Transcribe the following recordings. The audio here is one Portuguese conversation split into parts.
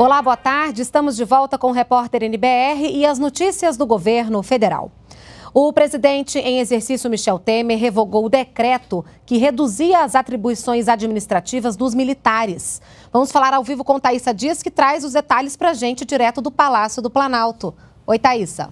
Olá, boa tarde. Estamos de volta com o repórter NBR e as notícias do governo federal. O presidente em exercício Michel Temer revogou o decreto que reduzia as atribuições administrativas dos militares. Vamos falar ao vivo com Thaisa Dias, que traz os detalhes para a gente direto do Palácio do Planalto. Oi, Thaisa.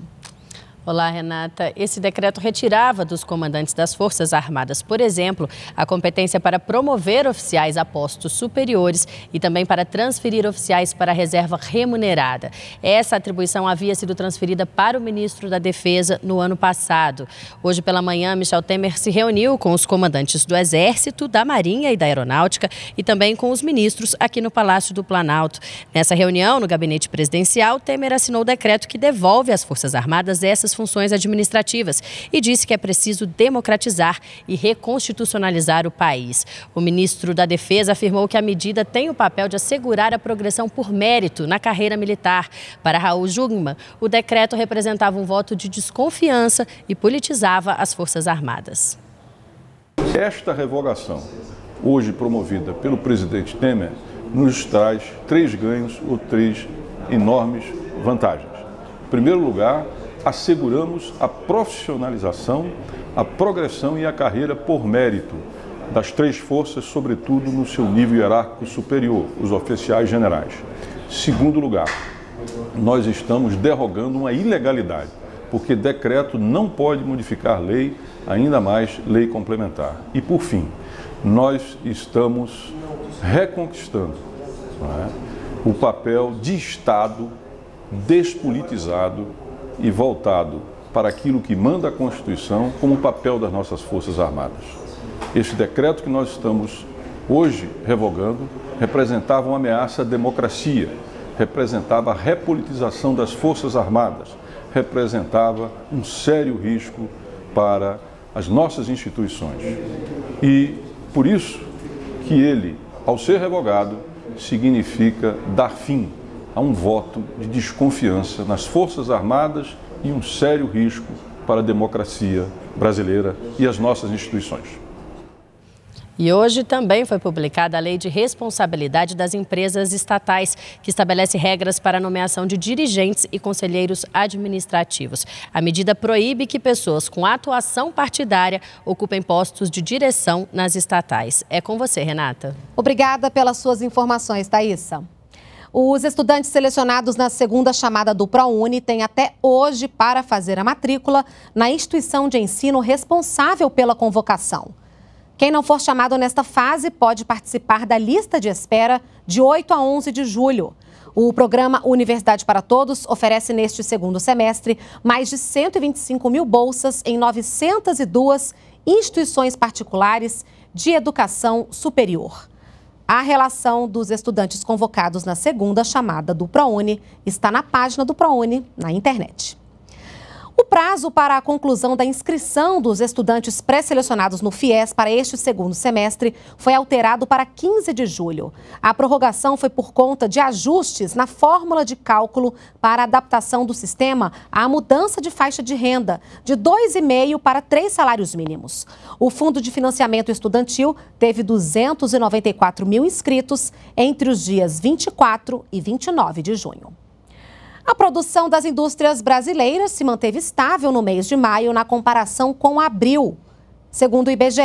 Olá, Renata. Esse decreto retirava dos comandantes das Forças Armadas, por exemplo, a competência para promover oficiais a postos superiores e também para transferir oficiais para a reserva remunerada. Essa atribuição havia sido transferida para o ministro da Defesa no ano passado. Hoje pela manhã, Michel Temer se reuniu com os comandantes do Exército, da Marinha e da Aeronáutica e também com os ministros aqui no Palácio do Planalto. Nessa reunião, no gabinete presidencial, Temer assinou o decreto que devolve às Forças Armadas essas funções administrativas e disse que é preciso democratizar e reconstitucionalizar o país. O ministro da Defesa afirmou que a medida tem o papel de assegurar a progressão por mérito na carreira militar. Para Raul Jungmann, o decreto representava um voto de desconfiança e politizava as Forças Armadas. Esta revogação, hoje promovida pelo presidente Temer, nos traz três ganhos ou três enormes vantagens. Em primeiro lugar, asseguramos a profissionalização, a progressão e a carreira por mérito das três forças, sobretudo no seu nível hierárquico superior, os oficiais generais. Segundo lugar, nós estamos derrogando uma ilegalidade, porque decreto não pode modificar lei, ainda mais lei complementar. E por fim, nós estamos reconquistando é? o papel de Estado despolitizado e voltado para aquilo que manda a Constituição como papel das nossas Forças Armadas. Este decreto que nós estamos hoje revogando representava uma ameaça à democracia, representava a repolitização das Forças Armadas, representava um sério risco para as nossas instituições. E por isso que ele, ao ser revogado, significa dar fim a um voto de desconfiança nas Forças Armadas e um sério risco para a democracia brasileira e as nossas instituições. E hoje também foi publicada a Lei de Responsabilidade das Empresas Estatais, que estabelece regras para a nomeação de dirigentes e conselheiros administrativos. A medida proíbe que pessoas com atuação partidária ocupem postos de direção nas estatais. É com você, Renata. Obrigada pelas suas informações, Thaisa. Os estudantes selecionados na segunda chamada do ProUni têm até hoje para fazer a matrícula na instituição de ensino responsável pela convocação. Quem não for chamado nesta fase pode participar da lista de espera de 8 a 11 de julho. O programa Universidade para Todos oferece neste segundo semestre mais de 125 mil bolsas em 902 instituições particulares de educação superior. A relação dos estudantes convocados na segunda chamada do ProUni está na página do ProUni na internet prazo para a conclusão da inscrição dos estudantes pré-selecionados no FIES para este segundo semestre foi alterado para 15 de julho. A prorrogação foi por conta de ajustes na fórmula de cálculo para adaptação do sistema à mudança de faixa de renda, de 2,5 para 3 salários mínimos. O Fundo de Financiamento Estudantil teve 294 mil inscritos entre os dias 24 e 29 de junho. A produção das indústrias brasileiras se manteve estável no mês de maio na comparação com abril. Segundo o IBGE,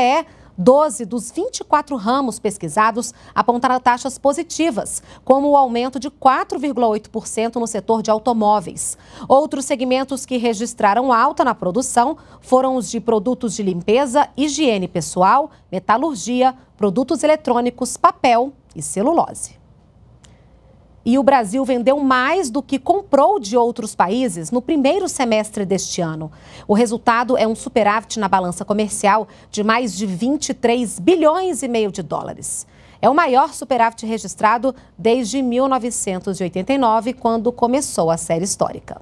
12 dos 24 ramos pesquisados apontaram taxas positivas, como o aumento de 4,8% no setor de automóveis. Outros segmentos que registraram alta na produção foram os de produtos de limpeza, higiene pessoal, metalurgia, produtos eletrônicos, papel e celulose. E o Brasil vendeu mais do que comprou de outros países no primeiro semestre deste ano. O resultado é um superávit na balança comercial de mais de 23 bilhões e meio de dólares. É o maior superávit registrado desde 1989, quando começou a série histórica.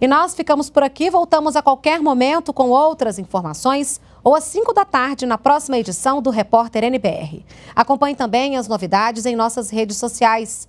E nós ficamos por aqui, voltamos a qualquer momento com outras informações ou às 5 da tarde na próxima edição do Repórter NBR. Acompanhe também as novidades em nossas redes sociais.